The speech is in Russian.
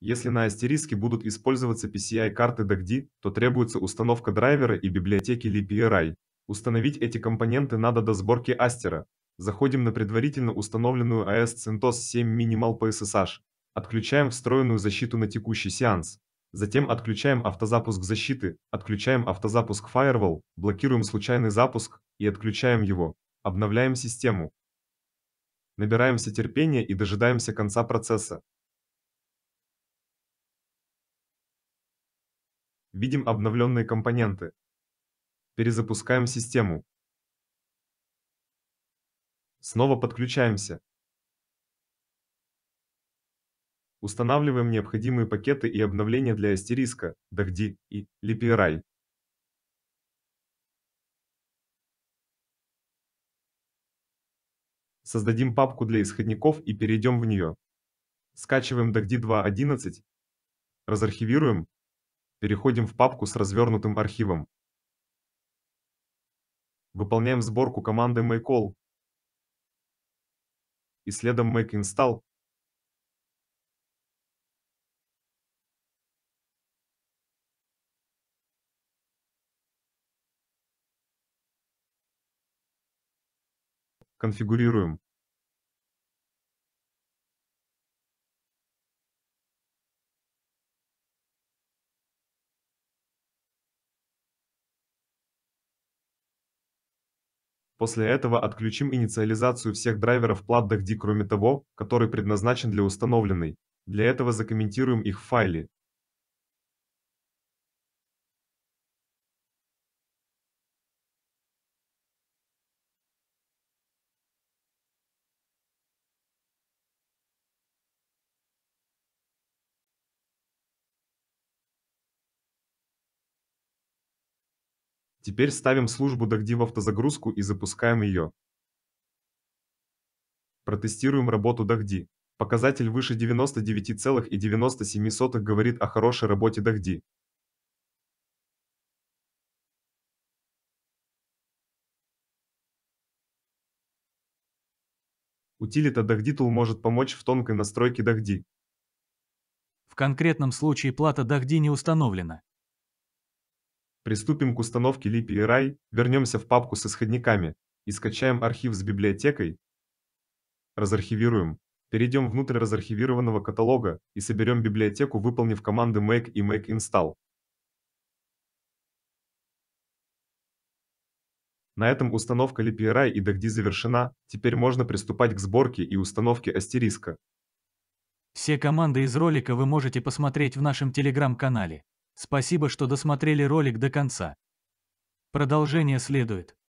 Если на астериске будут использоваться PCI-карты DACD, то требуется установка драйвера и библиотеки LibPRI. Установить эти компоненты надо до сборки астера. Заходим на предварительно установленную AS CentOS 7 Minimal по SSH. Отключаем встроенную защиту на текущий сеанс. Затем отключаем автозапуск защиты, отключаем автозапуск Firewall, блокируем случайный запуск и отключаем его. Обновляем систему. Набираемся терпения и дожидаемся конца процесса. видим обновленные компоненты. Перезапускаем систему. Снова подключаемся. Устанавливаем необходимые пакеты и обновления для астериска, DACD и LPRI. Создадим папку для исходников и перейдем в нее. Скачиваем DACD 2.11, разархивируем Переходим в папку с развернутым архивом. Выполняем сборку команды makeall и следом makeinstall. Конфигурируем. После этого отключим инициализацию всех драйверов PlatDockD, кроме того, который предназначен для установленной. Для этого закомментируем их в файле Теперь ставим службу DocD в автозагрузку и запускаем ее. Протестируем работу DocD. Показатель выше 99,97 говорит о хорошей работе DocD. Утилита DocDTool может помочь в тонкой настройке DocD. В конкретном случае плата DocD не установлена. Приступим к установке Липи и вернемся в папку с исходниками и скачаем архив с библиотекой. Разархивируем. Перейдем внутрь разархивированного каталога и соберем библиотеку, выполнив команды make и make install. На этом установка LPRI и DACD завершена, теперь можно приступать к сборке и установке астериска. Все команды из ролика вы можете посмотреть в нашем телеграм-канале. Спасибо, что досмотрели ролик до конца. Продолжение следует.